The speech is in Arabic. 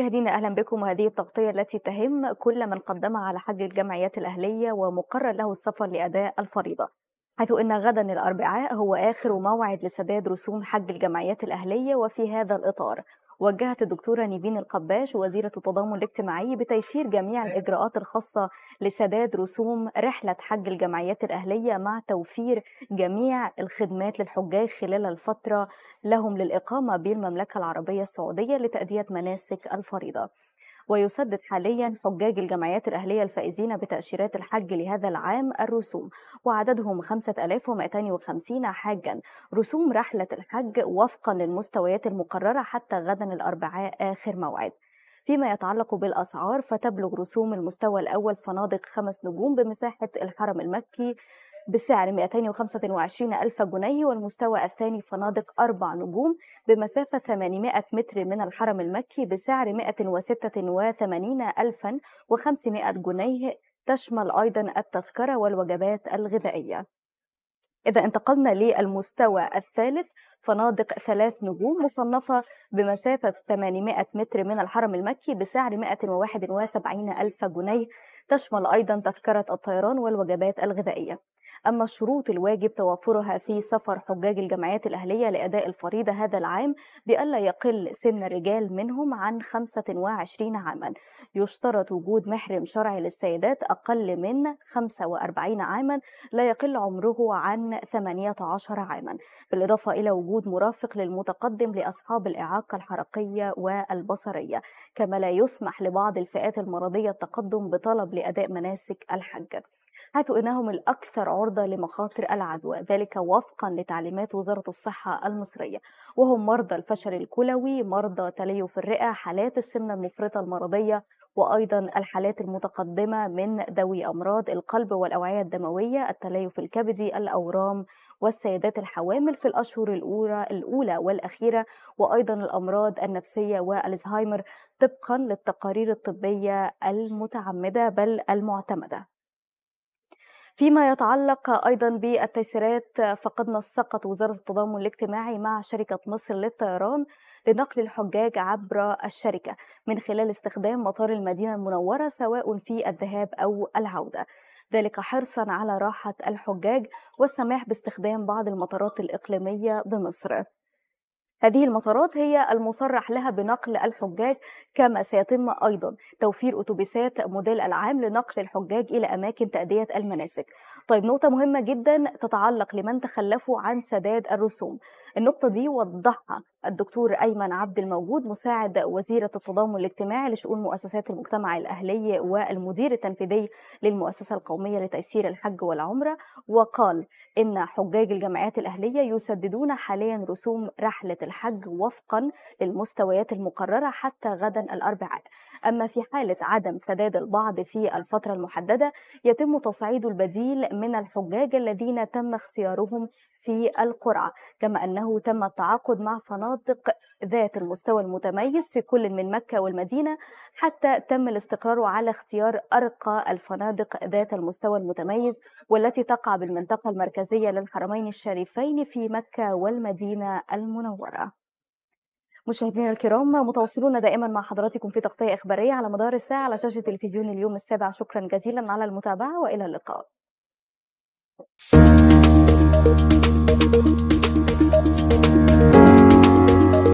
مشاهدينا اهلا بكم وهذه التغطيه التي تهم كل من قدم على حج الجمعيات الاهليه ومقرر له السفر لاداء الفريضه حيث أن غدا الأربعاء هو آخر موعد لسداد رسوم حج الجمعيات الأهلية وفي هذا الإطار وجهت الدكتورة نيفين القباش وزيرة التضامن الاجتماعي بتيسير جميع أيوة. الإجراءات الخاصة لسداد رسوم رحلة حج الجمعيات الأهلية مع توفير جميع الخدمات للحجاج خلال الفترة لهم للإقامة بالمملكة العربية السعودية لتأدية مناسك الفريضة ويسدد حاليا حجاج الجمعيات الأهلية الفائزين بتأشيرات الحج لهذا العام الرسوم وعددهم خمسه 5250 حاجا رسوم رحلة الحج وفقا للمستويات المقررة حتى غدا الأربعاء آخر موعد فيما يتعلق بالأسعار فتبلغ رسوم المستوى الأول فنادق خمس نجوم بمساحة الحرم المكي بسعر 225 ألف جنيه والمستوى الثاني فنادق أربع نجوم بمسافة 800 متر من الحرم المكي بسعر 186 ألفا وخمسمائة جنيه تشمل أيضا التذكرة والوجبات الغذائية إذا انتقلنا للمستوى الثالث فنادق ثلاث نجوم مصنفة بمسافة 800 متر من الحرم المكي بسعر 171 ألف جنيه تشمل أيضا تذكرة الطيران والوجبات الغذائية أما الشروط الواجب توفرها في سفر حجاج الجمعيات الأهلية لأداء الفريضة هذا العام بألا يقل سن الرجال منهم عن 25 عاما يشترط وجود محرم شرعي للسيدات أقل من 45 عاما لا يقل عمره عن 18 عاما بالإضافة إلى وجود مرافق للمتقدم لأصحاب الإعاقة الحركية والبصرية كما لا يسمح لبعض الفئات المرضية التقدم بطلب لأداء مناسك الحج حيث إنهم الأكثر عرضة لمخاطر العدوى ذلك وفقا لتعليمات وزارة الصحة المصرية وهم مرضى الفشل الكلوي مرضى تليف الرئة حالات السمنة المفرطة المرضية وأيضا الحالات المتقدمة من ذوي أمراض القلب والأوعية الدموية التليف الكبدي الأورام والسيدات الحوامل في الأشهر الأولى, الأولى والأخيرة وأيضا الأمراض النفسية والزهايمر طبقا للتقارير الطبية المتعمدة بل المعتمدة فيما يتعلق أيضا بالتيسيرات فقد نسقت وزارة التضامن الاجتماعي مع شركة مصر للطيران لنقل الحجاج عبر الشركة من خلال استخدام مطار المدينة المنورة سواء في الذهاب أو العودة ذلك حرصا على راحة الحجاج والسماح باستخدام بعض المطارات الإقليمية بمصر هذه المطارات هي المصرح لها بنقل الحجاج كما سيتم أيضا توفير أتوبيسات موديل العام لنقل الحجاج إلى أماكن تأدية المناسك طيب نقطة مهمة جدا تتعلق لمن تخلفوا عن سداد الرسوم النقطة دي وضحها الدكتور أيمن عبد الموجود مساعد وزيرة التضامن الاجتماعي لشؤون مؤسسات المجتمع الأهلي والمدير التنفيذي للمؤسسة القومية لتيسير الحج والعمرة وقال إن حجاج الجمعيات الأهلية يسددون حاليا رسوم رحلة الحج وفقا للمستويات المقررة حتى غدا الأربعاء أما في حالة عدم سداد البعض في الفترة المحددة يتم تصعيد البديل من الحجاج الذين تم اختيارهم في القرعة كما أنه تم التعاقد مع فنادق ذات المستوى المتميز في كل من مكة والمدينة حتى تم الاستقرار على اختيار أرقى الفنادق ذات المستوى المتميز والتي تقع بالمنطقة المركزية للحرمين الشريفين في مكة والمدينة المنورة مشاهدينا الكرام متواصلون دائما مع حضراتكم في تغطية إخبارية على مدار الساعة على شاشة تلفزيون اليوم السابع شكرا جزيلا على المتابعة وإلى اللقاء